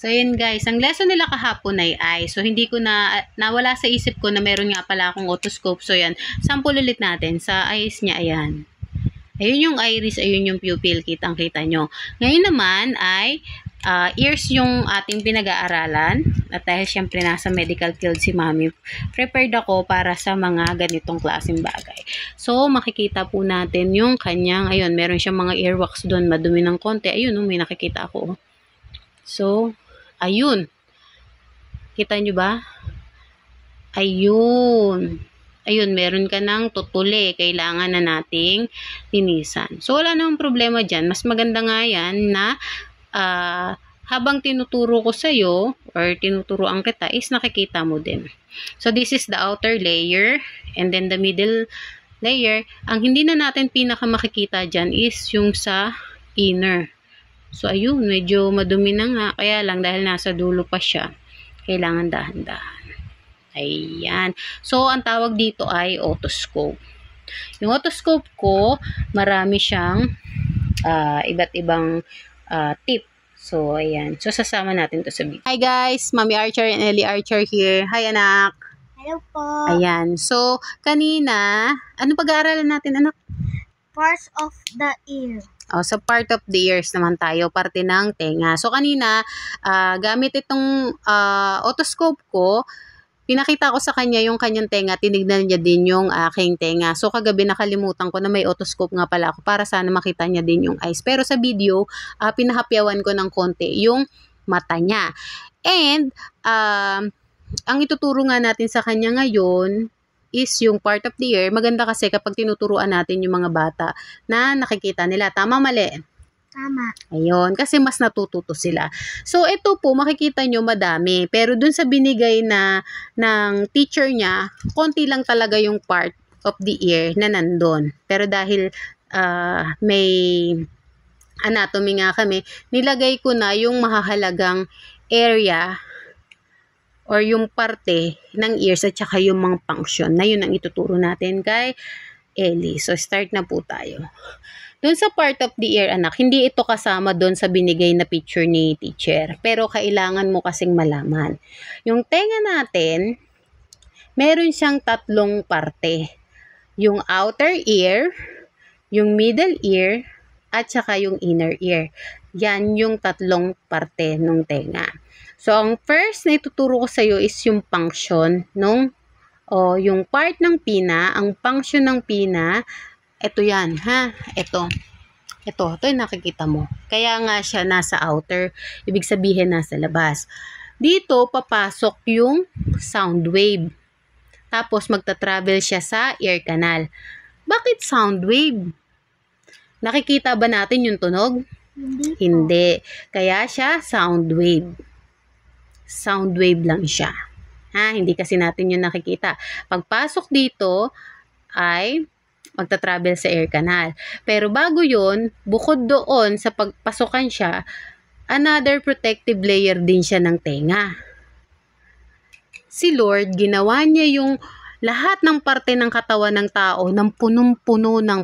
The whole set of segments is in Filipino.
So, yun guys. Ang lesson nila kahapon ay eye. So, hindi ko na, nawala sa isip ko na meron nga pala akong otoscope. So, yan. Sample ulit natin sa eyes niya. Ayan. Ayun yung iris, ayun yung pupil. Kitang kita nyo. Ngayon naman ay uh, ears yung ating pinag-aaralan. At dahil syempre nasa medical field si mami, prepared ako para sa mga ganitong klaseng bagay. So, makikita po natin yung kanyang, ayun, meron siyang mga earwax doon, madumi ng konti. Ayun, oh, may nakikita ako. Oh. So, Ayun. Kita nyo ba? Ayun. Ayun, meron ka ng tutuli. Kailangan na nating linisan. So, wala namang problema dyan. Mas maganda nga yan na uh, habang tinuturo ko sa'yo or tinuturoan kita is nakikita mo din. So, this is the outer layer and then the middle layer. Ang hindi na natin pinaka makikita dyan is yung sa inner So, ayun, medyo madumi na nga. Kaya lang, dahil nasa dulo pa siya, kailangan dahan-dahan. Ayan. So, ang tawag dito ay otoscope. Yung otoscope ko, marami siyang uh, iba't ibang uh, tip. So, ayan. So, sasama natin to sa video. Hi guys! Mami Archer and Ellie Archer here. Hi, anak! Hello po! Ayan. So, kanina, ano pag-aaralan natin, anak? Parts of the ear. Oh, o, sa part of the ears naman tayo, parte ng tenga. So, kanina, uh, gamit itong uh, otoscope ko, pinakita ko sa kanya yung kanyang tenga, tinignan niya din yung aking tenga. So kagabi nakalimutan ko na may otoscope nga pala ako para sana makita niya din yung eyes. Pero sa video, uh, pinahapyawan ko ng konti yung mata niya. And, um, uh, ang ituturo nga natin sa kanya ngayon, is yung part of the year, maganda kasi kapag tinuturuan natin yung mga bata na nakikita nila. Tama, mali? Tama. Ayun, kasi mas natututo sila. So, ito po, makikita nyo madami. Pero dun sa binigay na ng teacher niya, konti lang talaga yung part of the year na nandun. Pero dahil uh, may anatomy nga kami, nilagay ko na yung mahahalagang area or yung parte ng ears at saka yung mga function na yun ang ituturo natin kay Ellie. So, start na po tayo. Doon sa part of the ear, anak, hindi ito kasama doon sa binigay na picture ni teacher. Pero kailangan mo kasing malaman. Yung tenga natin, meron siyang tatlong parte. Yung outer ear, yung middle ear, at saka yung inner ear. Yan yung tatlong parte ng tenga. So, ang first na ituturo ko sa iyo is yung function nung o yung part ng pina, ang function ng pina, ito yan, ha? Ito. Ito, ito yung nakikita mo. Kaya nga siya nasa outer, ibig sabihin nasa labas. Dito, papasok yung sound wave. Tapos, magta-travel siya sa ear canal. Bakit sound wave? Nakikita ba natin yung tunog? Hindi. Hindi. Kaya siya sound wave sound wave lang siya. Ha? Hindi kasi natin 'yon nakikita. Pagpasok dito ay magta-travel sa air canal. Pero bago 'yon, bukod doon sa pagpasukan siya, another protective layer din siya ng tenga. Si Lord, ginawa niya yung lahat ng parte ng katawan ng tao ng punong-puno ng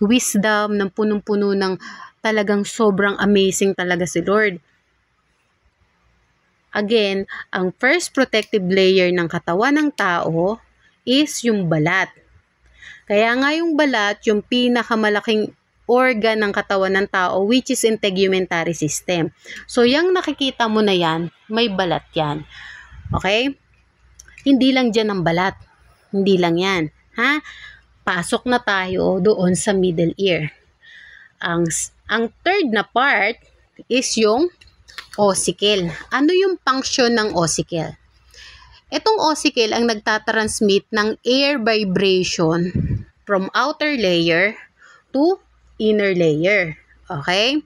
wisdom, ng punong-puno ng talagang sobrang amazing talaga si Lord. Again, ang first protective layer ng katawan ng tao is yung balat. Kaya nga yung balat, yung pinakamalaking organ ng katawan ng tao which is integumentary system. So, yung nakikita mo na yan, may balat yan. Okay? Hindi lang dyan ang balat. Hindi lang yan. Ha? Pasok na tayo doon sa middle ear. Ang, ang third na part is yung osicle. Ano yung function ng osicle? Itong osicle ang nagtatransmit ng air vibration from outer layer to inner layer. Okay?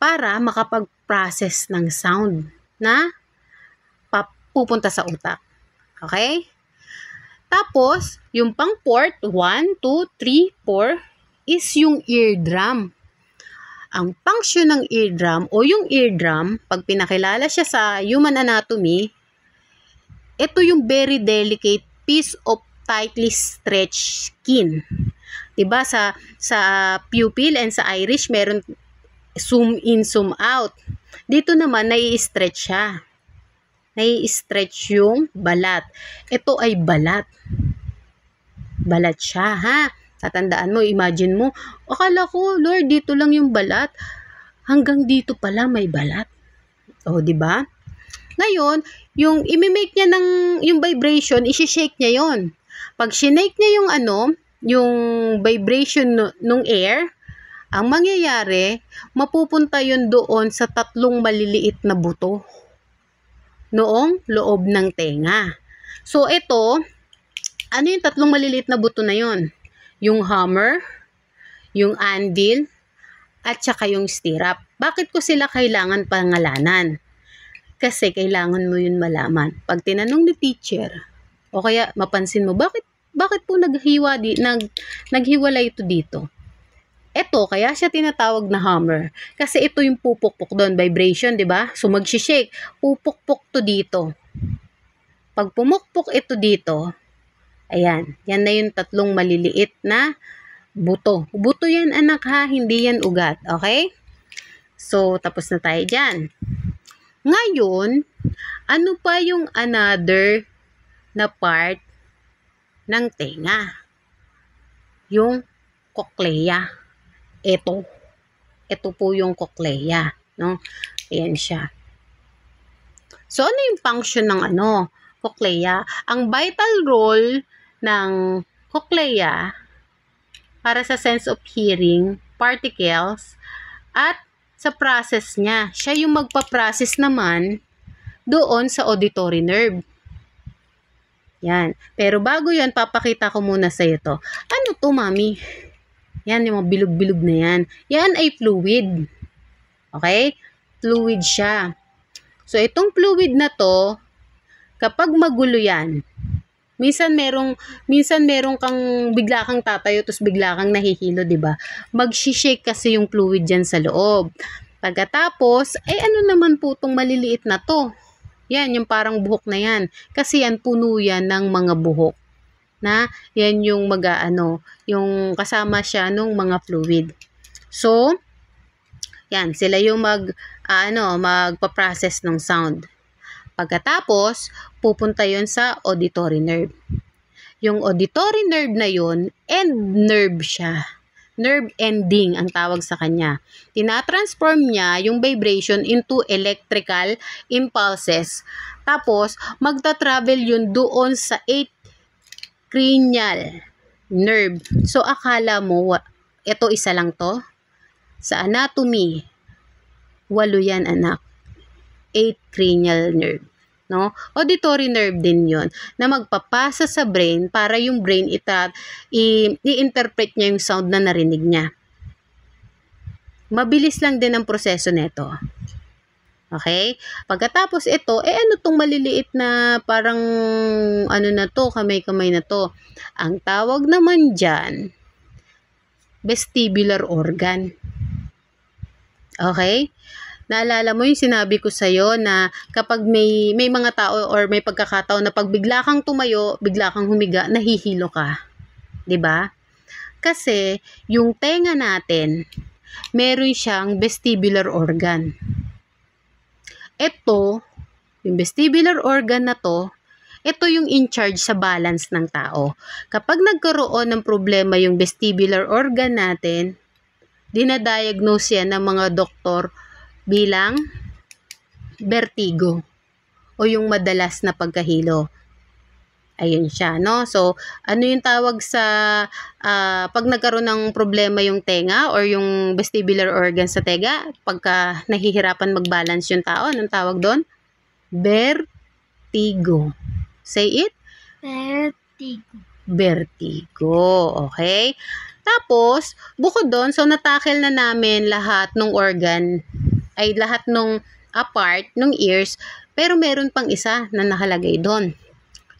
Para makapag-process ng sound na pupunta sa utak. Okay? Tapos, yung pang port, 1, 2, 3, 4, is yung eardrum. Ang function ng eardrum o yung eardrum, pag pinakilala siya sa human anatomy, ito yung very delicate piece of tightly stretched skin. 'Di ba sa sa pupil and sa iris meron zoom in, zoom out. Dito naman nai-stretch siya. Nai-stretch yung balat. Ito ay balat. Balat siya, ha? Tatandaan mo, imagine mo, akala ko, Lord, dito lang yung balat. Hanggang dito pala may balat. O, oh, di ba? Ngayon, yung imimake niya ng yung vibration, isi-shake niya yon. Pag shake niya yung ano, yung vibration no, nung air, ang mangyayari, mapupunta yon doon sa tatlong maliliit na buto noong loob ng tenga. So, ito, ano yung tatlong maliliit na buto na yon? yung hammer, yung anvil, at saka yung stirrup. Bakit ko sila kailangan pangalanan? Kasi kailangan mo yun malaman. Pag tinanong ni teacher, o kaya mapansin mo, bakit, bakit po naghiwa di, nag, naghiwalay ito dito? Ito, kaya siya tinatawag na hammer. Kasi ito yung pupukpok doon, vibration, di ba? So, mag-shake. Pupukpok to dito. Pag pumukpok ito dito, Ayan, yan na yung tatlong maliliit na buto. Buto yan anak ha, hindi yan ugat. Okay? So, tapos na tayo dyan. Ngayon, ano pa yung another na part ng tenga? Yung cochlea. Ito. Ito po yung cochlea. No? Ayan siya. So, ano yung function ng ano? Cochlea. Ang vital role ng cochlea para sa sense of hearing, particles, at sa process niya. Siya yung magpa-process naman doon sa auditory nerve. Yan. Pero bago yan, papakita ko muna sa iyo to. Ano to, mami? Yan, yung mga bilog-bilog na yan. Yan ay fluid. Okay? Fluid siya. So, itong fluid na to, kapag magulo yan, Minsan merong minsan merong kang bigla kang tatayo tapos bigla kang nahihilo, 'di ba? Magshi-shake kasi yung fluid diyan sa loob. Pagkatapos, eh ano naman po tong maliliit na 'to? Yan, yung parang buhok na yan. Kasi yan, puno yan ng mga buhok na yan yung mag ano, yung kasama siya nung mga fluid. So, yan, sila yung mag, uh, ano, magpa-process ng sound. Pagkatapos, pupunta yon sa auditory nerve. Yung auditory nerve na yon, end nerve siya. Nerve ending ang tawag sa kanya. Tinatransform niya yung vibration into electrical impulses. Tapos, magta-travel yun doon sa 8 cranial nerve. So, akala mo, ito isa lang to? Sa anatomy, walo yan anak. 8 cranial nerve no? Auditory nerve din 'yon na magpapasa sa brain para yung brain ita i-interpret niya yung sound na narinig niya. Mabilis lang din ang proseso nito. Okay? Pagkatapos ito, eh ano tong maliliit na parang ano na to, kamay-kamay na to. Ang tawag naman dyan, vestibular organ. Okay? Naalala mo yung sinabi ko sa'yo na kapag may, may mga tao or may pagkakataon na pag bigla kang tumayo, bigla kang humiga, nahihilo ka. ba? Diba? Kasi yung tenga natin, meron siyang vestibular organ. Ito, yung vestibular organ na to, ito yung in charge sa balance ng tao. Kapag nagkaroon ng problema yung vestibular organ natin, dinadiagnose yan ng mga doktor bilang vertigo o yung madalas na pagkahilo. Ayun siya, no? So, ano yung tawag sa uh, pag nagkaroon ng problema yung tenga or yung vestibular organ sa tenga, pagka nahihirapan mag-balance yung tao, anong tawag doon? Vertigo. Say it? Vertigo. Vertigo, okay? Tapos, bukod doon, so natakel na namin lahat ng organ ay lahat nung apart nung ears, pero meron pang isa na nakalagay doon.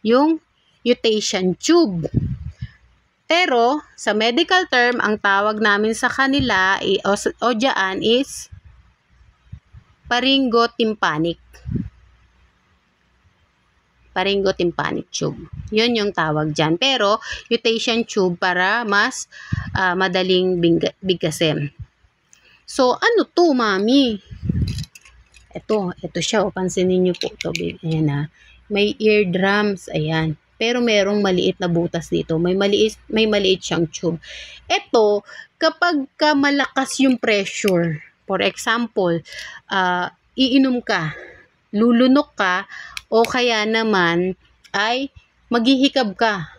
Yung eutation tube. Pero, sa medical term, ang tawag namin sa kanila o, o dyan is paringo Paringotympanic tube. Yun yung tawag dyan. Pero, eutation tube para mas uh, madaling bigkasin. So, ano to, mami? Ito, ito siya. O, oh, pansinin niyo po ito. Ayan ha. Ah. May eardrums. Ayan. Pero merong maliit na butas dito. May maliit, may maliit siyang tube. Ito, kapag ka malakas yung pressure, for example, uh, iinom ka, lulunok ka, o kaya naman ay maghihikab ka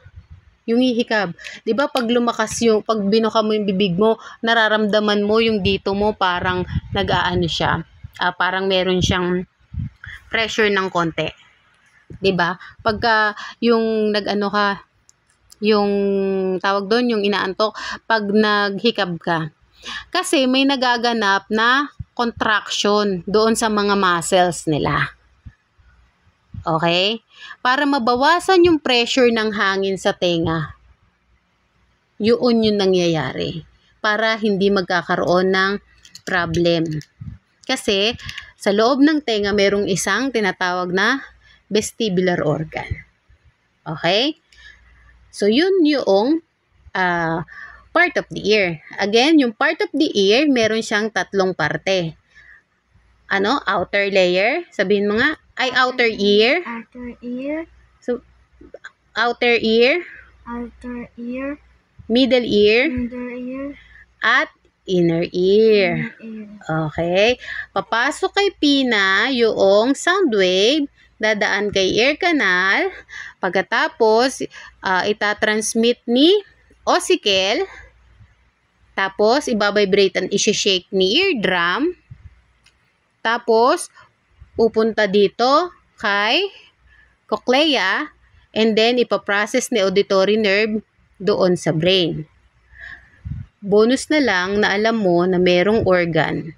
yung ihikab. 'Di ba pag lumakas yung pag binuka mo yung bibig mo, nararamdaman mo yung dito mo parang nag-aano siya. Uh, parang meron siyang pressure ng konti. 'Di ba? Pagka yung nag-ano ka, yung tawag doon, yung inaantok pag naghikab ka. Kasi may nagaganap na contraction doon sa mga muscles nila. Okay? para mabawasan yung pressure ng hangin sa tenga. Yun yung nangyayari para hindi magkakaroon ng problem. Kasi sa loob ng tenga merong isang tinatawag na vestibular organ. Okay? So yun yung uh, part of the ear. Again, yung part of the ear, meron siyang tatlong parte. Ano? Outer layer. Sabihin mo nga, ay, outer ear. Outer ear. So, outer ear. Outer ear. Middle ear. Middle ear. At inner ear. Inner ear. Okay. Papasok kay Pina yung sound wave. Dadaan kay ear canal. Pagkatapos, uh, itatransmit ni ossicle. Tapos, ibabibrate and isi-shake ni eardrum. Tapos, pupunta dito kay cochlea and then ipaprocess ni auditory nerve doon sa brain. Bonus na lang na alam mo na merong organ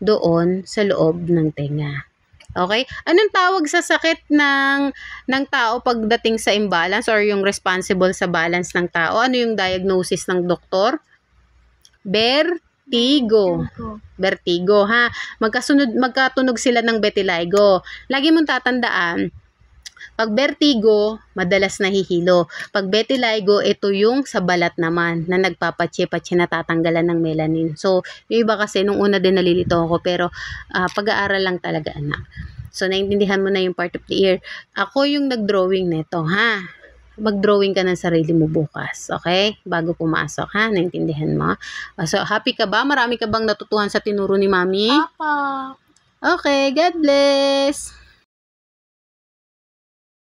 doon sa loob ng tenga. Okay? Anong tawag sa sakit ng ng tao pagdating sa imbalance or yung responsible sa balance ng tao? Ano yung diagnosis ng doktor? Bear Vertigo. Vertigo, ha? Magkasunod, magkatunog sila ng betiligo. Lagi mong tatandaan, pag vertigo, madalas nahihilo. Pag vitiligo, ito yung sa balat naman na nagpapatsi-patsi natatanggalan ng melanin. So, yung iba kasi, nung una din nalilito ako, pero uh, pag-aaral lang talaga, anak. So, naintindihan mo na yung part of the ear. Ako yung nag-drawing nito, ha? mag-drawing ka ng sarili mo bukas. Okay? Bago pumasok, ha? Naintindihan mo? Ah, so, happy ka ba? Marami ka bang natutuhan sa tinuro ni Mami? Opo. Okay, God bless!